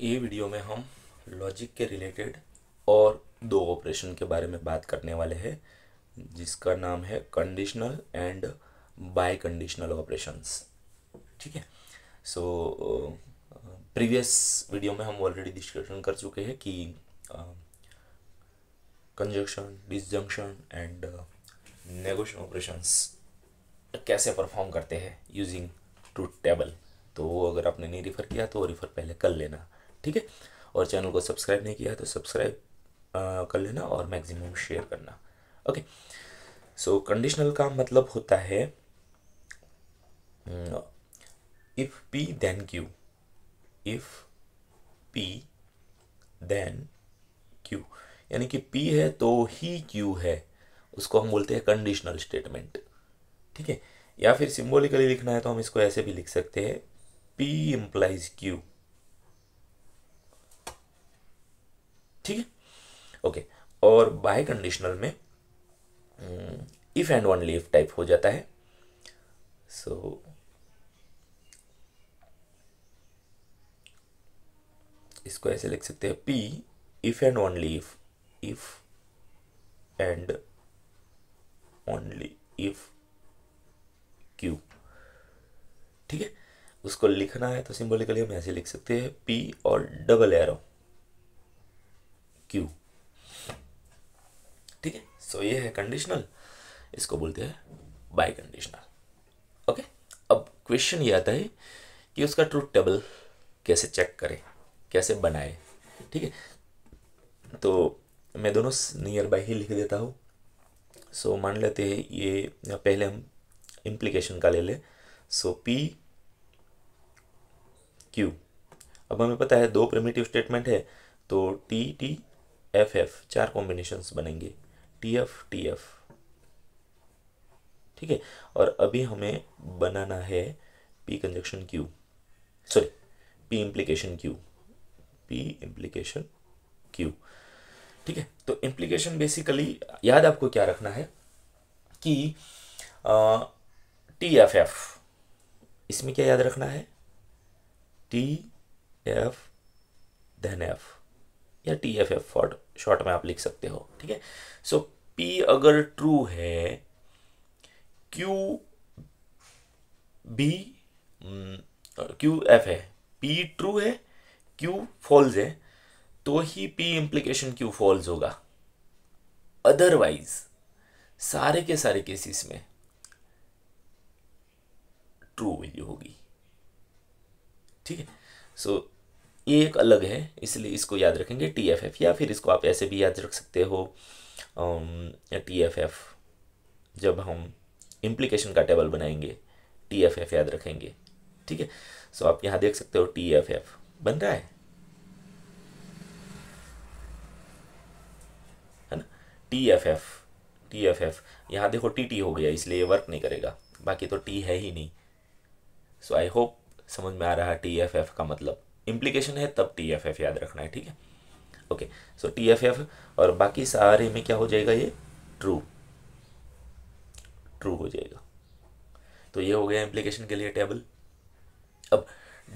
ये वीडियो में हम लॉजिक के रिलेटेड और दो ऑपरेशन के बारे में बात करने वाले हैं जिसका नाम है conditional and biconditional operations ठीक है सो प्रीवियस वीडियो में हम ऑलरेडी डिस्कशन कर चुके हैं कि conjunction disjunction and negation operations कैसे परफॉर्म करते हैं यूजिंग ट्रूथ टेबल तो वो अगर आपने नहीं रिफ़र किया तो रिफ़र पहले कर लेना ठीक है और चैनल को सब्सक्राइब नहीं किया तो सब्सक्राइब कर लेना और मैक्सिमम शेयर करना ओके सो कंडीशनल का मतलब होता है if P then Q if P then Q यानी कि पी है तो ही क्यू है उसको हम बोलते हैं कंडीशनल स्टेटमेंट ठीक है या फिर सिंबोलिकली लिखना है तो हम इसको ऐसे भी लिख सकते हैं पी इम्प्लाइज क्यू ठीक है ओके और बाय कंडीशनल में if and one if type हो जाता है सो so, इसको ऐसे लिख सकते हैं P if and only if if and only if Q ठीक है उसको लिखना है तो सिंबोलिकली हम ऐसे लिख सकते हैं पी और डबल एरो क्यू ठीक है सो ये है कंडीशनल इसको बोलते हैं बाई कंडीशनल ओके अब क्वेश्चन ये आता है कि उसका ट्रूथ टेबल कैसे चेक करें कैसे बनाए ठीक है तो मैं दोनों नियर बाई ही लिख देता हूँ सो मान लेते हैं ये पहले हम इम्प्लीकेशन का ले लें सो पी क्यू अब हमें पता है दो प्रिमेटिव स्टेटमेंट है तो टी टी एफ एफ चार कॉम्बिनेशन बनेंगे टी एफ टी एफ ठीक है और अभी हमें बनाना है P conjunction Q sorry P implication Q P implication Q ठीक है तो इम्प्लीकेशन बेसिकली याद आपको क्या रखना है कि टी एफ एफ इसमें क्या याद रखना है टी एफ धन एफ या T F F for short में आप लिख सकते हो ठीक है सो पी अगर ट्रू है क्यू बी क्यू एफ है पी ट्रू है क्यू फॉल्स है तो ही पी इम्प्लीकेशन क्यू फॉल्स होगा अदरवाइज सारे के सारे केसेस में ट्रू वैल्यू होगी ठीक है सो ये एक अलग है इसलिए इसको याद रखेंगे टी एफ एफ या फिर इसको आप ऐसे भी याद रख सकते हो टी एफ एफ जब हम इम्प्लीकेशन का टेबल बनाएंगे टी एफ एफ याद रखेंगे ठीक है सो आप यहाँ देख सकते हो टी एफ एफ बन रहा है है ना T F F T F F यहाँ देखो टी टी हो गया इसलिए ये वर्क नहीं करेगा बाकी तो टी है ही नहीं सो आई होप समझ में आ रहा है टी एफ एफ का मतलब इम्प्लीकेशन है तब टी एफ एफ याद रखना है ठीक है okay so T F F और बाकी सारे में क्या हो जाएगा ये ट्रू ट्रू हो जाएगा तो ये हो गया इम्प्लीकेशन के लिए टेबल अब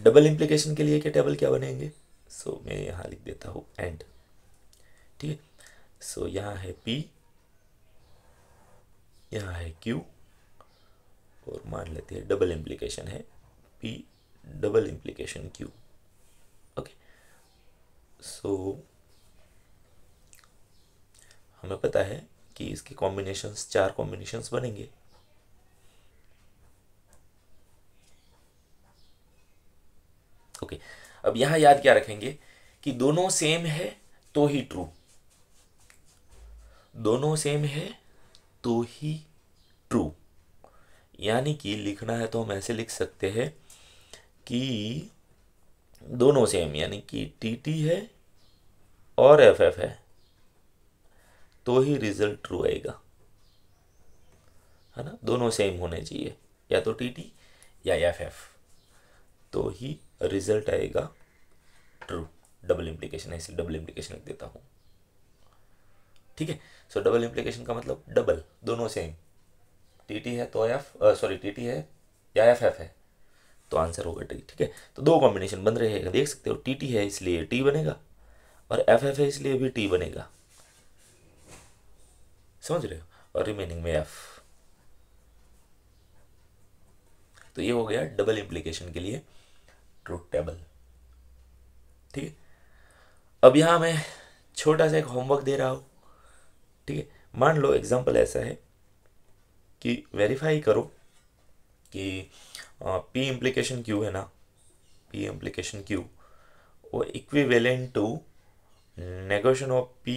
डबल इम्प्लीकेशन के लिए क्या टेबल क्या बनेंगे सो so, मैं यहाँ लिख देता हूँ एंड ठीक है सो so, यहाँ है पी यहाँ है क्यू और मान लेते हैं डबल इम्प्लीकेशन है P double implication Q so so, हमें पता है कि इसके कॉम्बिनेशंस चार कॉम्बिनेशंस बनेंगे ओके okay. अब यहां याद क्या रखेंगे कि दोनों सेम है तो ही ट्रू दोनों सेम है तो ही ट्रू यानी कि लिखना है तो हम ऐसे लिख सकते हैं कि दोनों सेम यानी कि टी टी है और एफ एफ है तो ही रिजल्ट ट्रू आएगा है ना दोनों सेम होने चाहिए या तो टी टी या एफ एफ तो ही रिजल्ट आएगा ट्रू डबल इम्प्लीकेशन है इसलिए डबल इम्प्लीकेशन लिख देता हूँ ठीक है सो डबल इम्प्लीकेशन का मतलब डबल दोनों सेम टी टी है तो एफ सॉरी टी टी है या एफ एफ है तो आंसर होगा डी ठीक है तो दो कॉम्बिनेशन बन रहे हैं देख सकते हो टी टी है इसलिए टी बनेगा और एफ एफ है इसलिए भी टी बनेगा समझ रहे हो और रिमेनिंग में एफ तो ये हो गया डबल इम्प्लीकेशन के लिए ट्रूथ टेबल ठीक है अब यहां मैं छोटा सा एक होमवर्क दे रहा हूं ठीक है मान लो एग्जाम्पल ऐसा है कि वेरीफाई करो कि पी इम्प्लीकेशन क्यू है ना पी इम्प्लीकेशन क्यू वो equivalent to negation of P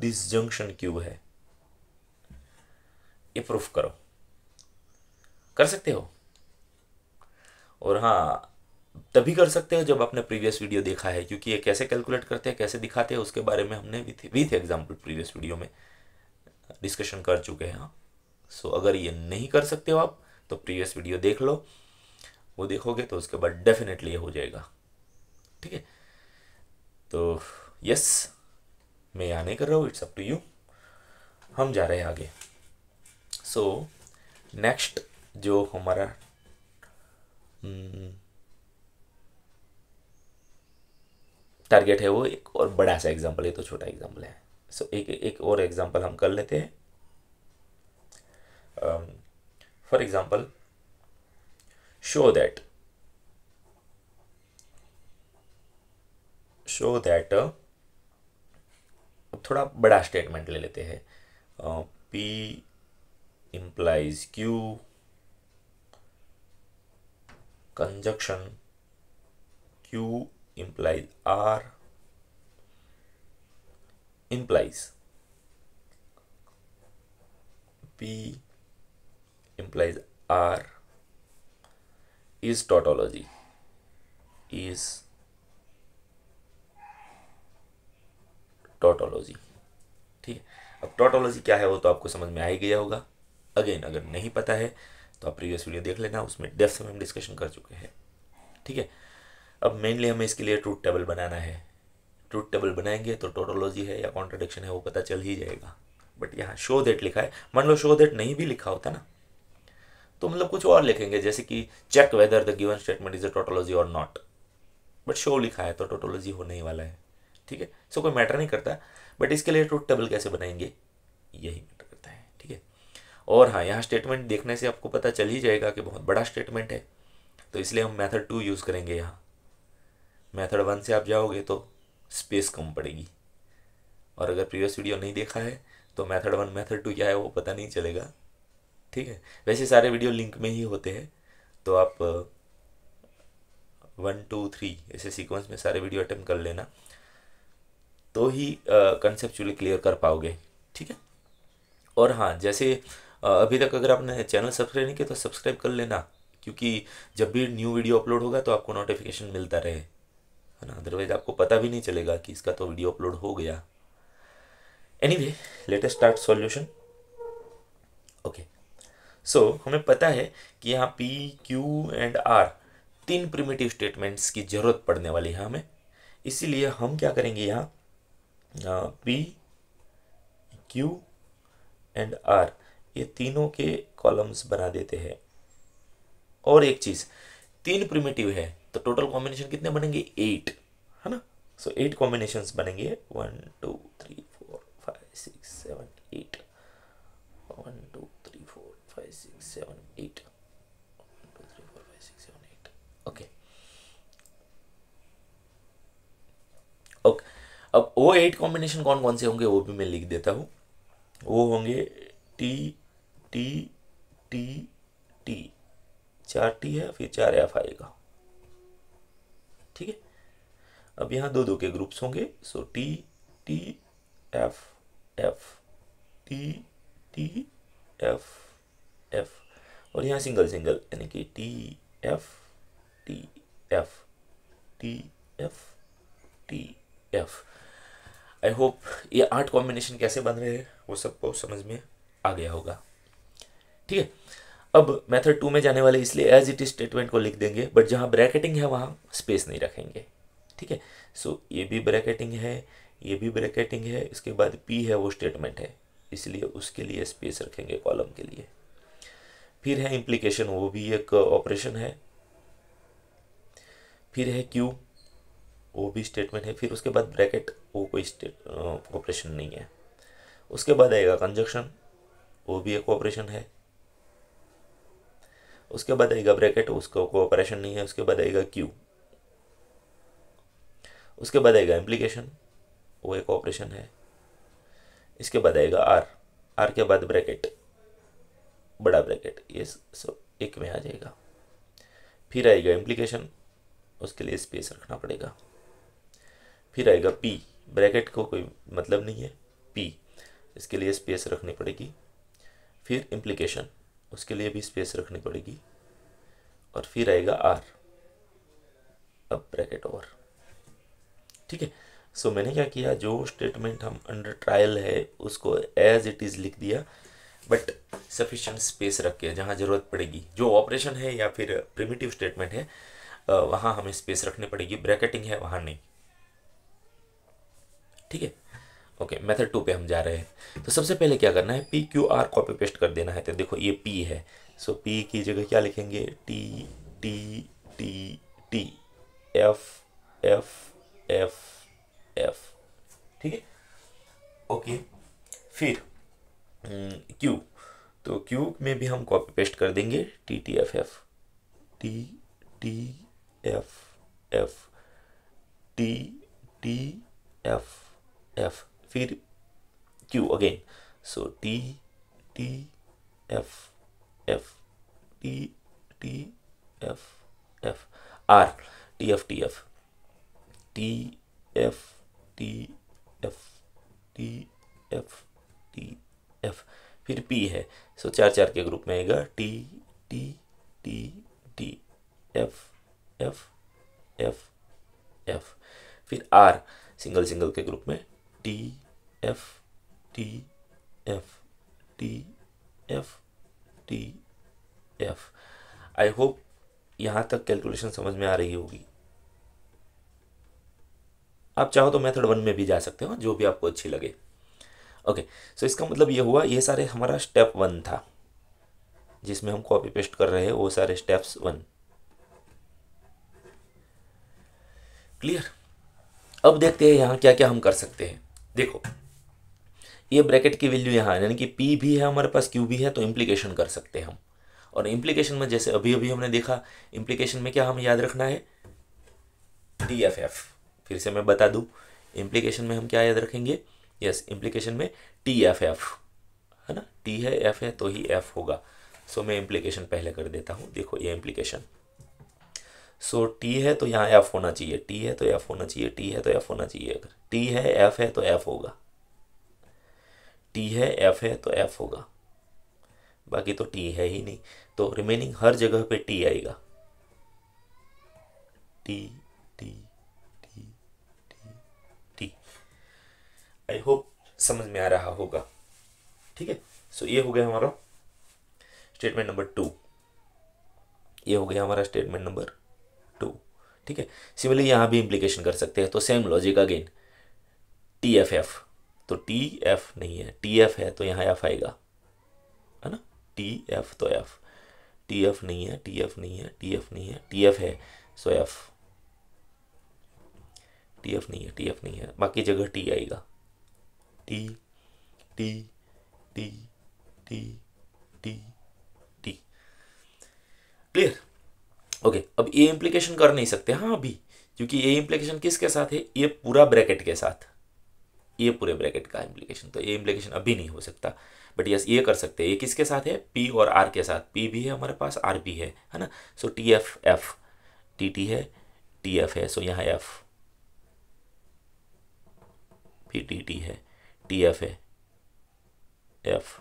disjunction Q है ये प्रूफ करो कर सकते हो और हाँ तभी कर सकते हो जब आपने प्रीवियस वीडियो देखा है क्योंकि ये कैसे कैलकुलेट करते हैं कैसे दिखाते हैं उसके बारे में हमने with with example previous video में डिस्कशन कर चुके हैं हाँ सो so, अगर ये नहीं कर सकते हो आप तो प्रीवियस वीडियो देख लो वो देखोगे तो उसके बाद डेफिनेटली हो जाएगा ठीक है तो यस मैं या नहीं कर रहा हूँ इट्स अप टू यू हम जा रहे हैं आगे सो so, नेक्स्ट जो हमारा टारगेट हम्म, है वो एक और बड़ा सा एग्जाम्पल है तो छोटा एग्जाम्पल है सो so, एक एक और एग्जाम्पल हम कर लेते हैं um, for example show that show that थोड़ा बड़ा स्टेटमेंट ले लेते हैं P implies Q conjunction Q implies R implies P implies R is tautology is tautology ठीक है अब टोटोलॉजी क्या है वो तो आपको समझ में आ ही गया होगा अगेन अगर नहीं पता है तो आप प्रीवियस वीडियो देख लेना उसमें डेप्थ में हम डिस्कशन कर चुके हैं ठीक है अब मेनली हमें इसके लिए ट्रूथ टेबल बनाना है ट्रूथ टेबल बनाएंगे तो टोटोलॉजी है या कॉन्ट्रोडिक्शन है वो पता चल ही जाएगा बट यहाँ शो देट लिखा है मान लो शो देट नहीं भी लिखा होता ना तो मतलब कुछ और लिखेंगे जैसे कि check whether the given statement is a tautology और नॉट बट शो लिखा है तो टोटोलॉजी होने ही वाला है ठीक है सो कोई मैटर नहीं करता बट इसके लिए ट्रूथ टेबल कैसे बनाएंगे यही मैटर करता है ठीक है और हाँ यहाँ स्टेटमेंट देखने से आपको पता चल ही जाएगा कि बहुत बड़ा स्टेटमेंट है तो इसलिए हम मैथड टू यूज़ करेंगे यहाँ मैथड वन से आप जाओगे तो स्पेस कम पड़ेगी और अगर प्रीवियस वीडियो नहीं देखा है तो मेथड वन मेथड टू क्या है वो पता नहीं चलेगा ठीक है वैसे सारे वीडियो लिंक में ही होते हैं तो आप वन टू थ्री ऐसे सीक्वेंस में सारे वीडियो अटेम्प्ट कर लेना तो ही कंसेप्चुअली क्लियर कर पाओगे ठीक है और हाँ जैसे अभी तक अगर आपने चैनल सब्सक्राइब नहीं किया तो सब्सक्राइब कर लेना क्योंकि जब भी न्यू वीडियो अपलोड होगा तो आपको नोटिफिकेशन मिलता रहे है ना अदरवाइज आपको पता भी नहीं चलेगा कि इसका तो वीडियो अपलोड हो गया anyway latest start solution okay so so, हमें पता है कि यहाँ पी क्यू एंड आर तीन प्रिमेटिव स्टेटमेंट्स की ज़रूरत पड़ने वाली है हमें इसीलिए हम क्या करेंगे यहाँ पी क्यू एंड आर ये तीनों के कॉलम्स बना देते हैं और एक चीज़ तीन प्रिमेटिव है तो टोटल कॉम्बिनेशन कितने बनेंगे एट है ना सो एट कॉम्बिनेशंस बनेंगे one two three four five six seven eight one two 5 6 7 8 अब वो एट कॉम्बिनेशन कौन कौन से होंगे वो भी मैं लिख देता हूँ वो होंगे टी टी टी टी चार टी है फिर चार एफ आएगा ठीक है अब यहाँ दो दो के ग्रुप्स होंगे so T T F F T T F F और यहाँ सिंगल सिंगल यानी कि T F T F T F T F I hope ये आठ कॉम्बिनेशन कैसे बन रहे हैं वो सबको समझ में आ गया होगा ठीक है अब मेथड टू में जाने वाले इसलिए एज इट इज स्टेटमेंट को लिख देंगे बट जहाँ ब्रैकेटिंग है वहाँ स्पेस नहीं रखेंगे ठीक है सो ये भी ब्रैकेटिंग है ये भी ब्रैकेटिंग है इसके बाद पी है वो स्टेटमेंट है इसलिए उसके लिए स्पेस रखेंगे कॉलम के लिए फिर है इम्प्लीकेशन वो भी एक ऑपरेशन है फिर है क्यू वो भी स्टेटमेंट है फिर उसके बाद ब्रैकेट वो कोई स्टेट ऑपरेशन नहीं है उसके बाद आएगा कंजक्शन वो भी एक ऑपरेशन है उसके बाद आएगा ब्रैकेट उसका कोई ऑपरेशन नहीं है उसके बाद आएगा क्यू उसके बाद आएगा इम्प्लीकेशन वो एक ऑपरेशन है इसके बाद आएगा आर आर के बाद ब्रैकेट बड़ा ब्रैकेट ये सब एक में आ जाएगा फिर आएगा इम्प्लीकेशन उसके लिए स्पेस रखना पड़ेगा फिर आएगा पी ब्रैकेट को कोई मतलब नहीं है पी इसके लिए स्पेस रखनी पड़ेगी फिर इम्प्लीकेशन उसके लिए भी स्पेस रखनी पड़ेगी और फिर आएगा आर अब ब्रैकेट ओवर ठीक है सो मैंने क्या किया जो स्टेटमेंट हम अंडर ट्रायल है उसको एज इट इज़ लिख दिया बट सफिशेंट स्पेस रख के जहाँ ज़रूरत पड़ेगी जो ऑपरेशन है या फिर प्रिमिटिव स्टेटमेंट है वहाँ हमें स्पेस रखनी पड़ेगी ब्रैकेटिंग है वहाँ नहीं ठीक है ओके मेथड टू पे हम जा रहे हैं तो सबसे पहले क्या करना है P Q R copy paste कर देना है तो देखो ये पी है सो so, पी की जगह क्या लिखेंगे T T T T F F F F ठीक है ओके फिर क्यू हम्म, तो क्यू में भी हम कॉपी पेस्ट कर देंगे T T F F T T F F T T F F फिर Q again so T T F F T T F F R T F T F T F T F T F T F फिर P है so चार चार के group में आएगा T T T T F F F F फिर R single single के group में T F T F T F T F I hope यहाँ तक कैलकुलेशन समझ में आ रही होगी आप चाहो तो मेथड वन में भी जा सकते हो जो भी आपको अच्छी लगे ओके सो इसका मतलब ये हुआ ये सारे हमारा स्टेप वन था जिसमें हम कॉपी पेस्ट कर रहे हैं वो सारे स्टेप्स वन क्लियर अब देखते हैं यहाँ क्या क्या हम कर सकते हैं देखो ये ब्रैकेट की वैल्यू यहाँ यानी कि पी भी है हमारे पास क्यू भी है तो इम्प्लीकेशन कर सकते हैं हम और इम्प्लीकेशन में जैसे अभी अभी हमने देखा इम्प्लीकेशन में क्या हमें याद रखना है डी एफ एफ फिर से मैं बता दूँ इम्प्लीकेशन में हम क्या याद रखेंगे यस इम्प्लीकेशन में टी एफ एफ है ना टी है एफ है तो ही एफ होगा सो so, मैं इम्प्लीकेशन पहले कर देता हूँ देखो ये इम्प्लीकेशन सो so, टी है तो यहाँ एफ होना चाहिए टी है तो एफ होना चाहिए टी है तो एफ होना चाहिए अगर टी है एफ है तो एफ होगा टी है एफ है तो एफ होगा बाकी तो टी है ही नहीं तो रिमेनिंग हर जगह पे टी आएगा टी टी आई होप समझ में आ रहा होगा ठीक है सो ये हो गया हमारा स्टेटमेंट नंबर टू ये हो गया हमारा स्टेटमेंट नंबर टू ठीक है सिमिलरली यहाँ भी इम्प्लीकेशन कर सकते हैं तो same logic again T F F तो टी एफ नहीं है टी एफ है तो यहाँ एफ आएगा है ना टी एफ तो एफ टी एफ नहीं है टी एफ नहीं है टी एफ नहीं है टी एफ है सो एफ टी एफ नहीं है टी एफ नहीं है बाकी जगह टी आएगा D, D, D, D, D, D. Clear okay अब ये इम्प्लीकेशन कर नहीं सकते हाँ अभी क्योंकि ये इंप्लीकेशन किसके साथ है ये पूरा ब्रैकेट के साथ ये पूरे ब्रैकेट का इम्प्लीकेशन तो ये इम्प्लीकेशन अभी नहीं हो सकता बट यस ये कर सकते हैं ये किसके साथ है पी और आर के साथ पी भी है हमारे पास आर भी है है ना so T F F T T है टी एफ है सो यहाँ एफ पी टी टी है टी एफ है F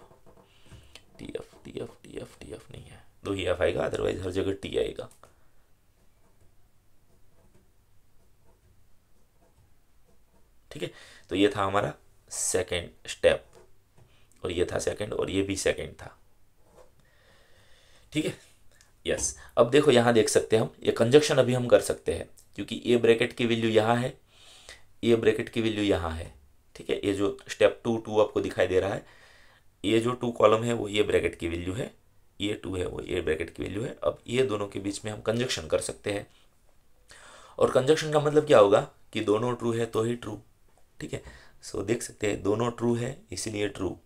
T F T F T F T F नहीं है दो ही एफ आएगा अदरवाइज हर जगह टी आएगा ठीक है तो ये था हमारा सेकेंड स्टेप और ये था सेकेंड और ये भी सेकेंड था ठीक है यस अब देखो यहां देख सकते हैं हम ये कंजक्शन अभी हम कर सकते हैं क्योंकि ए ब्रैकेट की वैल्यू यहां है ए ब्रैकेट की वैल्यू यहां है ठीक है ये जो स्टेप टू टू आपको दिखाई दे रहा है ये जो टू कॉलम है वो ये ब्रैकेट की वैल्यू है ये टू है वो ये ब्रैकेट की वैल्यू है अब ये दोनों के बीच में हम कंजक्शन कर सकते हैं और कंजक्शन का मतलब क्या होगा कि दोनों ट्रू है तो ही ट्रू ठीक है सो देख सकते हैं दोनों ट्रू है इसीलिए ट्रू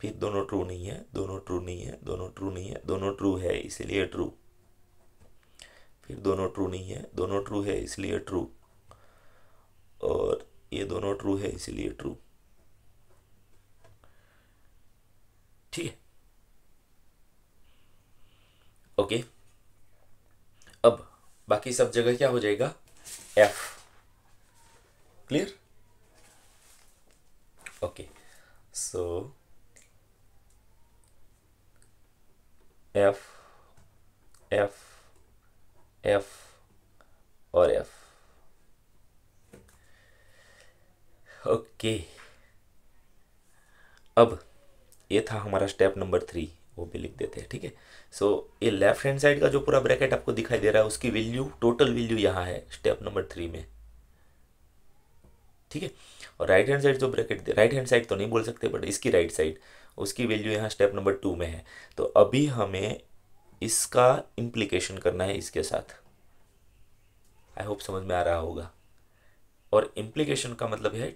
फिर दोनों ट्रू नहीं है दोनों ट्रू नहीं है दोनों ट्रू नहीं है दोनों ट्रू है इसीलिए ट्रू फिर दोनों ट्रू नहीं है दोनों ट्रू है इसलिए ट्रू और ये दोनों ट्रू है इसीलिए ट्रू ठीक है ओके अब बाकी सब जगह क्या हो जाएगा F clear okay so F F F और एफ ओके अब ये था हमारा स्टेप नंबर थ्री वो भी लिख देते हैं ठीक है सो so, ये लेफ्ट हैंड साइड का जो पूरा ब्रैकेट आपको दिखाई दे रहा है उसकी वैल्यू टोटल वैल्यू यहाँ है स्टेप नंबर थ्री में ठीक है और राइट हैंड साइड जो ब्रैकेट राइट हैंड साइड तो नहीं बोल सकते बट इसकी राइट साइड उसकी वैल्यू यहाँ स्टेप नंबर टू में है तो अभी हमें इसका इम्प्लीकेशन करना है इसके साथ आई होप समझ में आ रहा होगा और इम्प्लीकेशन का मतलब है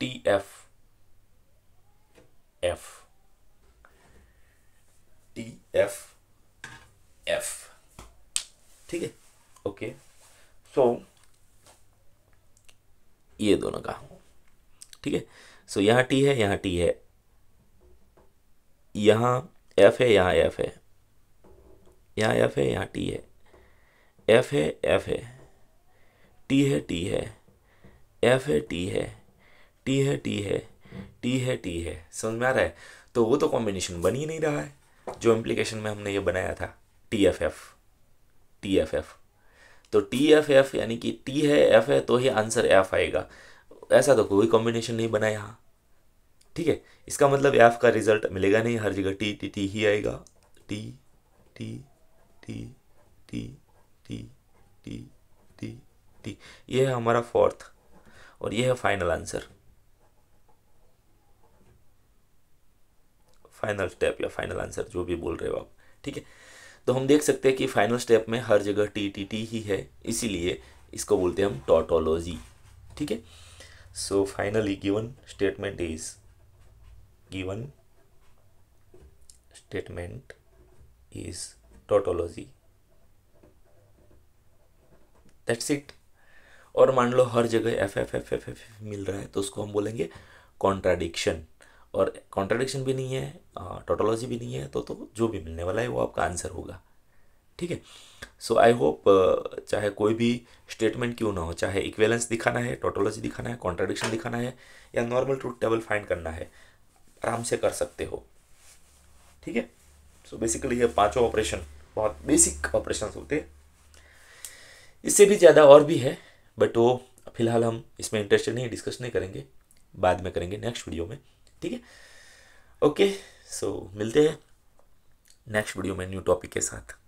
T F F T F F ठीक है ओके सो ये दोनों का ठीक है सो यहां टी है यहां टी है यहां एफ है यहां एफ है यहां एफ है यहां टी है एफ है एफ है टी है टी है एफ है टी है टी है टी है टी है टी है समझ में आ रहा है तो वो तो कॉम्बिनेशन बन ही नहीं रहा है जो इम्प्लीकेशन में हमने ये बनाया था T F F T F F तो टी एफ एफ यानी कि टी है एफ है तो ही आंसर एफ आएगा ऐसा तो कोई कॉम्बिनेशन नहीं बना यहाँ ठीक है इसका मतलब एफ का रिजल्ट मिलेगा नहीं हर जगह टी टी टी ही आएगा T T T T T T T T ये है हमारा फोर्थ और ये है फाइनल आंसर फाइनल स्टेप या फाइनल आंसर जो भी बोल रहे हो आप ठीक है तो हम देख सकते हैं कि फाइनल स्टेप में हर जगह टी टी टी ही है इसीलिए इसको बोलते हैं हम टॉटोलॉजी ठीक है so finally given statement is given statement is tautology that's it और मान लो हर जगह F F F F F मिल रहा है तो उसको हम बोलेंगे कॉन्ट्राडिक्शन और कॉन्ट्राडिक्शन भी नहीं है टोटोलॉजी हाँ, भी नहीं है तो तो जो भी मिलने वाला है वो आपका आंसर होगा ठीक है सो आई होप चाहे कोई भी स्टेटमेंट क्यों ना हो चाहे इक्वेलेंस दिखाना है टोटोलॉजी दिखाना है कॉन्ट्राडिक्शन दिखाना है या नॉर्मल ट्रूथ टेबल फाइंड करना है आराम से कर सकते हो ठीक है सो बेसिकली ये पांचों ऑपरेशन बहुत बेसिक ऑपरेशन होते हैं इससे भी ज़्यादा और भी है बट वो फिलहाल हम इसमें इंटरेस्टेड नहीं डिस्कस नहीं करेंगे बाद में करेंगे नेक्स्ट वीडियो में ठीक है ओके सो so, मिलते हैं नेक्स्ट वीडियो में न्यू टॉपिक के साथ